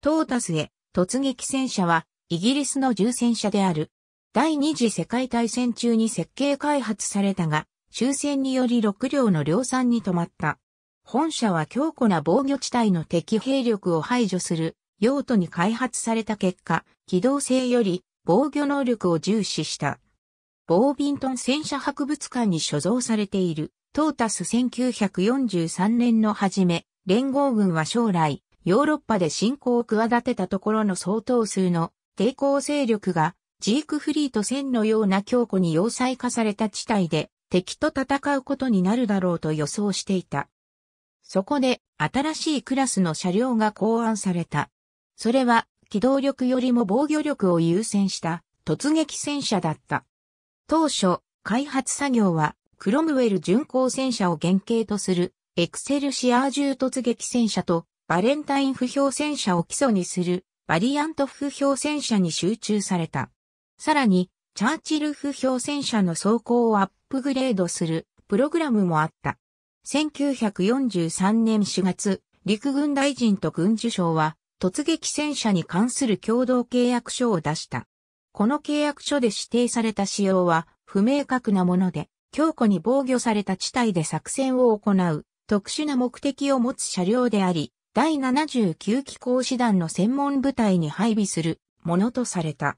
トータスへ突撃戦車はイギリスの重戦車である。第二次世界大戦中に設計開発されたが、終戦により6両の量産に止まった。本社は強固な防御地帯の敵兵力を排除する用途に開発された結果、機動性より防御能力を重視した。ボービントン戦車博物館に所蔵されているトータス1943年の初め、連合軍は将来、ヨーロッパで侵攻を企てたところの相当数の抵抗勢力がジークフリート戦のような強固に要塞化された地帯で敵と戦うことになるだろうと予想していた。そこで新しいクラスの車両が考案された。それは機動力よりも防御力を優先した突撃戦車だった。当初、開発作業はクロムウェル巡航戦車を原型とするエクセルシアー銃突撃戦車とバレンタイン不評戦車を基礎にするバリアント不評戦車に集中された。さらに、チャーチル不評戦車の走行をアップグレードするプログラムもあった。1943年4月、陸軍大臣と軍需省は突撃戦車に関する共同契約書を出した。この契約書で指定された仕様は不明確なもので、強固に防御された地帯で作戦を行う特殊な目的を持つ車両であり、第79機構師団の専門部隊に配備するものとされた。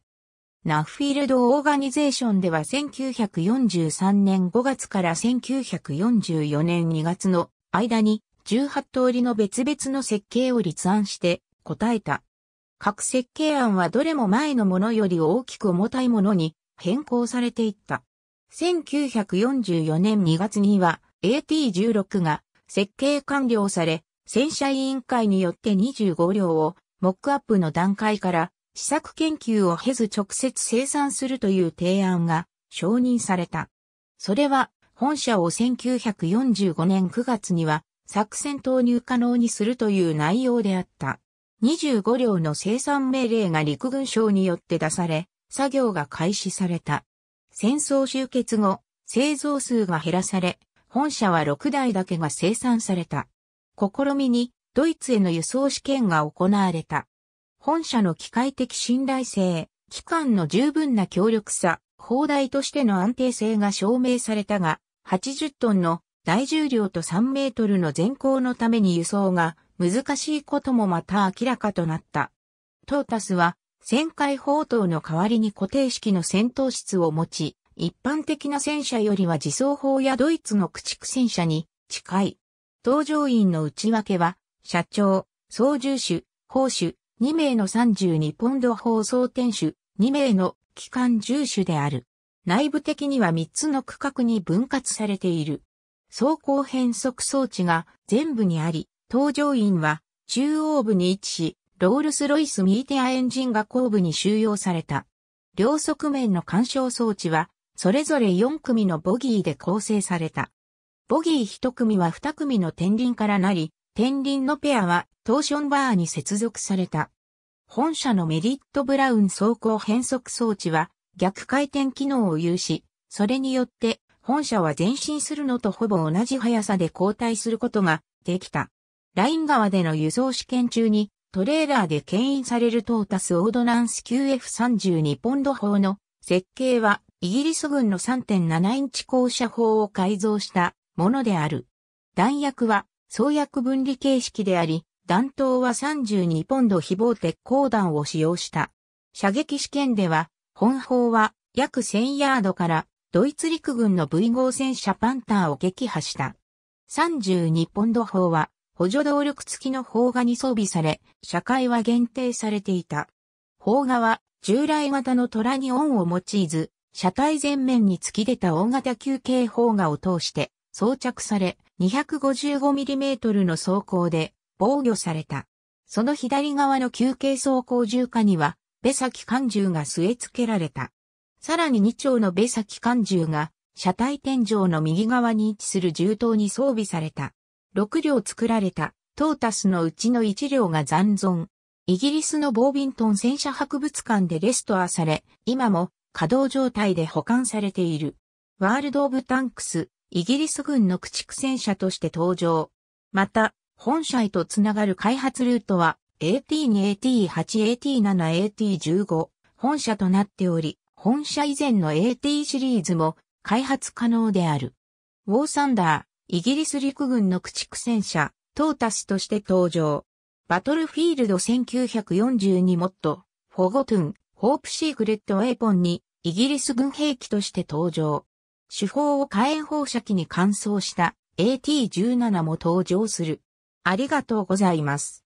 ナフィールド・オーガニゼーションでは1943年5月から1944年2月の間に18通りの別々の設計を立案して答えた。各設計案はどれも前のものより大きく重たいものに変更されていった。1944年2月には AT16 が設計完了され、戦車委員会によって25両をモックアップの段階から試作研究を経ず直接生産するという提案が承認された。それは本社を1945年9月には作戦投入可能にするという内容であった。25両の生産命令が陸軍省によって出され、作業が開始された。戦争終結後、製造数が減らされ、本社は6台だけが生産された。試みにドイツへの輸送試験が行われた。本社の機械的信頼性、機関の十分な強力さ、砲台としての安定性が証明されたが、80トンの大重量と3メートルの全高のために輸送が難しいこともまた明らかとなった。トータスは旋回砲塔の代わりに固定式の戦闘室を持ち、一般的な戦車よりは自走砲やドイツの駆逐戦車に近い。搭乗員の内訳は、社長、操縦手、砲手、2名の32ポンド砲装填手、2名の機関重手である。内部的には3つの区画に分割されている。走行変速装置が全部にあり、搭乗員は中央部に位置し、ロールスロイスミーティアエンジンが後部に収容された。両側面の干渉装置は、それぞれ4組のボギーで構成された。ボギー一組は二組の天輪からなり、天輪のペアはトーションバーに接続された。本社のメリットブラウン走行変速装置は逆回転機能を有し、それによって本社は前進するのとほぼ同じ速さで交代することができた。ライン側での輸送試験中にトレーラーで牽引されるトータスオードナンス QF32 ポンド砲の設計はイギリス軍の3.7インチ降車砲を改造したものである。弾薬は、創薬分離形式であり、弾頭は32ポンド非防鉄鋼弾を使用した。射撃試験では、本砲は約1000ヤードからドイツ陸軍の V5 戦車パンターを撃破した。32ポンド砲は補助動力付きの砲画に装備され、射界は限定されていた。砲画は従来型の虎に恩を用いず、車体前面に突き出た大型球形砲画を通して装着され、255mm の装甲で防御された。その左側の休憩装甲銃下には、ベサキ艦銃が据え付けられた。さらに2丁のベサキ艦銃が、車体天井の右側に位置する銃刀に装備された。6両作られた、トータスのうちの1両が残存。イギリスのボービントン戦車博物館でレストアされ、今も稼働状態で保管されている。ワールド・オブ・タンクス、イギリス軍の駆逐戦車として登場。また、本社へとつながる開発ルートは AT2、AT8、AT7、AT15 本社となっており、本社以前の AT シリーズも開発可能である。ウォーサンダー、イギリス陸軍の駆逐戦車、トータスとして登場。バトルフィールド1942モット、フォゴトゥン、ホープシークレットウェイポンにイギリス軍兵器として登場。手法を火炎放射器に換装した AT-17 も登場する。ありがとうございます。